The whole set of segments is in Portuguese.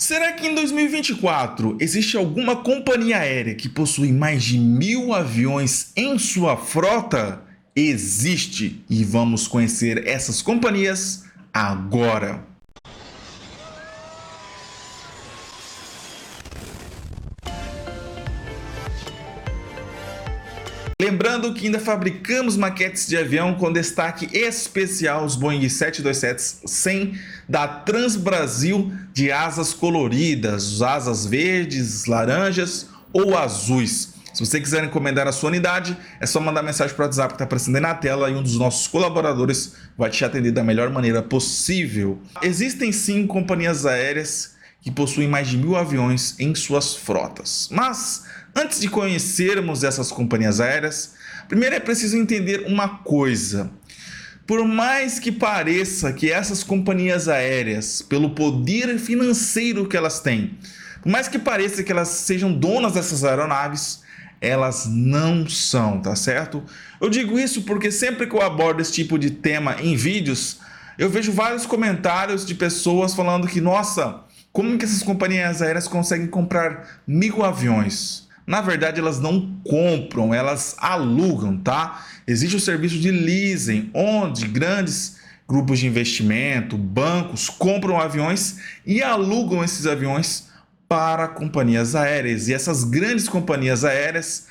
Será que em 2024 existe alguma companhia aérea que possui mais de mil aviões em sua frota? Existe! E vamos conhecer essas companhias agora! Lembrando que ainda fabricamos maquetes de avião com destaque especial os Boeing 727-100 da Transbrasil de asas coloridas, asas verdes, laranjas ou azuis. Se você quiser encomendar a sua unidade, é só mandar mensagem para o WhatsApp que está aparecendo aí na tela e um dos nossos colaboradores vai te atender da melhor maneira possível. Existem sim companhias aéreas que possuem mais de mil aviões em suas frotas. Mas, antes de conhecermos essas companhias aéreas, primeiro é preciso entender uma coisa. Por mais que pareça que essas companhias aéreas, pelo poder financeiro que elas têm, por mais que pareça que elas sejam donas dessas aeronaves, elas não são, tá certo? Eu digo isso porque sempre que eu abordo esse tipo de tema em vídeos, eu vejo vários comentários de pessoas falando que, nossa, como que essas companhias aéreas conseguem comprar microaviões? Na verdade, elas não compram, elas alugam, tá? Existe o serviço de leasing, onde grandes grupos de investimento, bancos compram aviões e alugam esses aviões para companhias aéreas. E essas grandes companhias aéreas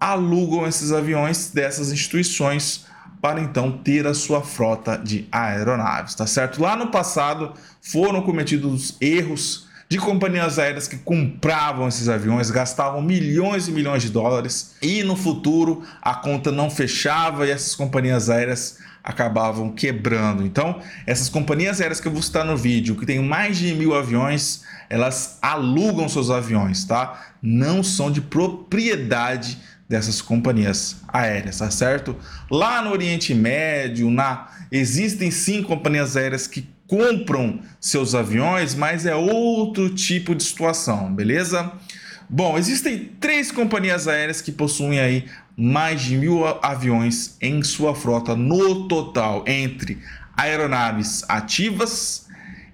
alugam esses aviões dessas instituições para então ter a sua frota de aeronaves, tá certo? Lá no passado foram cometidos erros de companhias aéreas que compravam esses aviões, gastavam milhões e milhões de dólares e no futuro a conta não fechava e essas companhias aéreas acabavam quebrando. Então, essas companhias aéreas que eu vou citar no vídeo, que tem mais de mil aviões, elas alugam seus aviões, tá? Não são de propriedade dessas companhias aéreas, tá certo? Lá no Oriente Médio, na existem sim companhias aéreas que compram seus aviões, mas é outro tipo de situação, beleza? Bom, existem três companhias aéreas que possuem aí mais de mil aviões em sua frota no total, entre aeronaves ativas,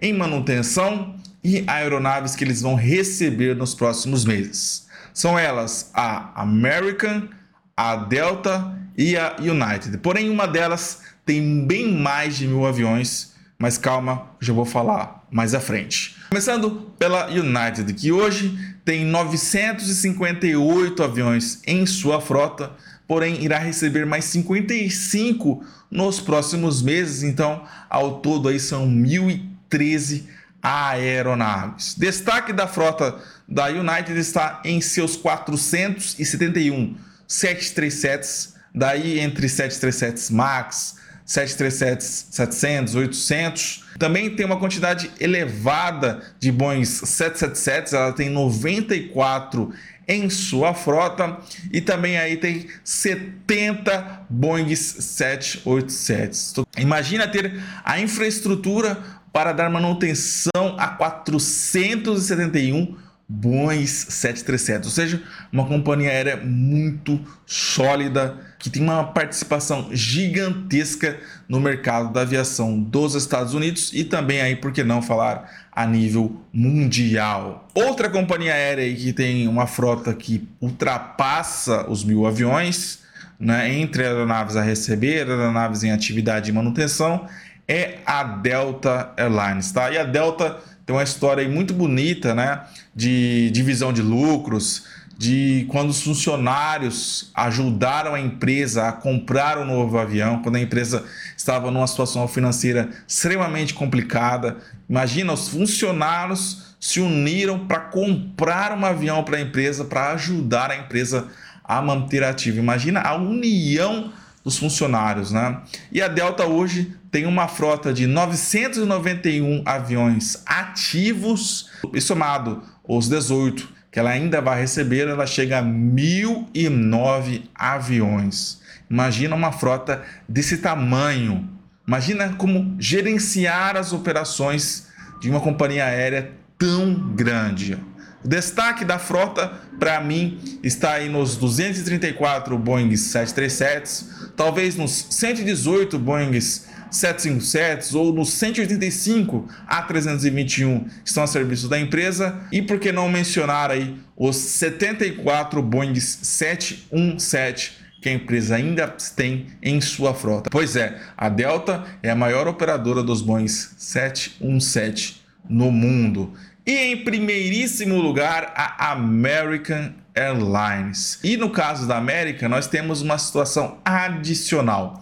em manutenção e aeronaves que eles vão receber nos próximos meses. São elas a American, a Delta e a United. Porém, uma delas tem bem mais de mil aviões, mas calma, já vou falar mais à frente. Começando pela United, que hoje tem 958 aviões em sua frota, porém irá receber mais 55 nos próximos meses, então ao todo aí são 1013 aeronaves. Destaque da frota da United está em seus 471 737s, daí entre 737s Max, 737s 700, 800. Também tem uma quantidade elevada de Boeing 777s, ela tem 94 em sua frota e também aí tem 70 Boeing 787s. Então, imagina ter a infraestrutura para dar manutenção a 471 Boeing 737, ou seja, uma companhia aérea muito sólida que tem uma participação gigantesca no mercado da aviação dos Estados Unidos e também aí por que não falar a nível mundial. Outra companhia aérea que tem uma frota que ultrapassa os mil aviões, né, entre aeronaves a receber, aeronaves em atividade e manutenção, é a Delta Airlines, tá? E a Delta tem uma história aí muito bonita, né? De divisão de lucros, de quando os funcionários ajudaram a empresa a comprar um novo avião, quando a empresa estava numa situação financeira extremamente complicada. Imagina, os funcionários se uniram para comprar um avião para a empresa, para ajudar a empresa a manter ativo. Imagina a união os funcionários. Né? E a Delta hoje tem uma frota de 991 aviões ativos, e somado os 18 que ela ainda vai receber, ela chega a 1.009 aviões. Imagina uma frota desse tamanho. Imagina como gerenciar as operações de uma companhia aérea tão grande. O destaque da frota, para mim, está aí nos 234 Boeing 737s, talvez nos 118 Boeing 757 ou nos 185 A321 que estão a serviço da empresa e por que não mencionar aí os 74 Boeing 717 que a empresa ainda tem em sua frota. Pois é, a Delta é a maior operadora dos Boeing 717 no mundo. E em primeiríssimo lugar, a American Airlines. E no caso da América, nós temos uma situação adicional.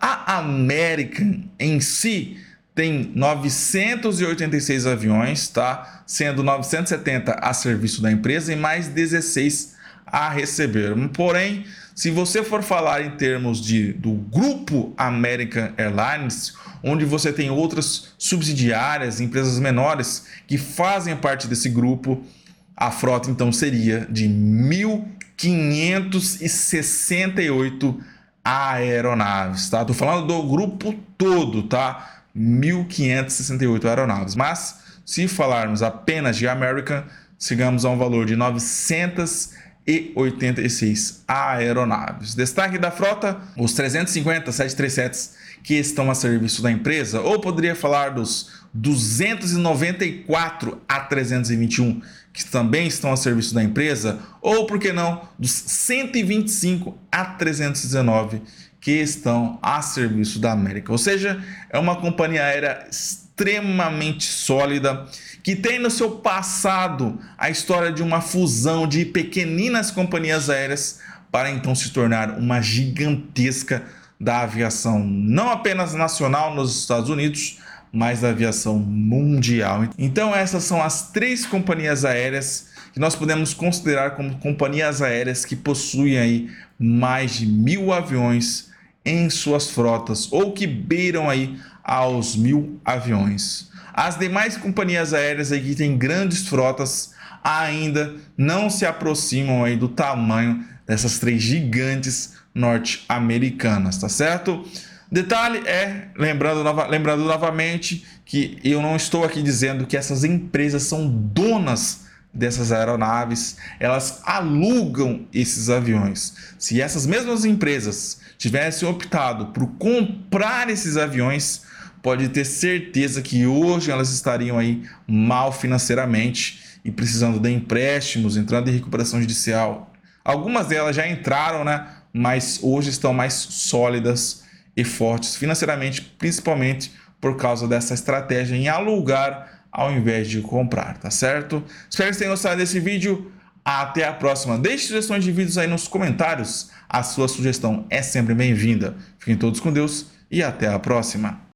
A American em si tem 986 aviões, tá? Sendo 970 a serviço da empresa e mais 16 a receber. Porém, se você for falar em termos de, do grupo American Airlines, onde você tem outras subsidiárias, empresas menores que fazem parte desse grupo, a frota então seria de 1.568 aeronaves, tá? Estou falando do grupo todo, tá? 1.568 aeronaves. Mas se falarmos apenas de American, chegamos a um valor de 900 e 86 aeronaves. Destaque da frota: os 350 737s que estão a serviço da empresa, ou poderia falar dos 294 a 321 que também estão a serviço da empresa, ou por que não, dos 125 a 319 que estão a serviço da América. Ou seja, é uma companhia aérea extremamente sólida, que tem no seu passado a história de uma fusão de pequeninas companhias aéreas para então se tornar uma gigantesca da aviação, não apenas nacional nos Estados Unidos, mas da aviação mundial. Então, essas são as três companhias aéreas que nós podemos considerar como companhias aéreas que possuem aí mais de mil aviões em suas frotas ou que beiram aí aos mil aviões. As demais companhias aéreas aí que têm grandes frotas ainda não se aproximam aí do tamanho dessas três gigantes norte-americanas, tá certo? Detalhe é, lembrando, nova, lembrando novamente, que eu não estou aqui dizendo que essas empresas são donas dessas aeronaves, elas alugam esses aviões. Se essas mesmas empresas tivessem optado por comprar esses aviões, pode ter certeza que hoje elas estariam aí mal financeiramente e precisando de empréstimos, entrando em recuperação judicial. Algumas delas já entraram, né? Mas hoje estão mais sólidas e fortes financeiramente, principalmente por causa dessa estratégia em alugar ao invés de comprar, tá certo? Espero que vocês tenham gostado desse vídeo. Até a próxima. Deixe sugestões de vídeos aí nos comentários. A sua sugestão é sempre bem-vinda. Fiquem todos com Deus e até a próxima.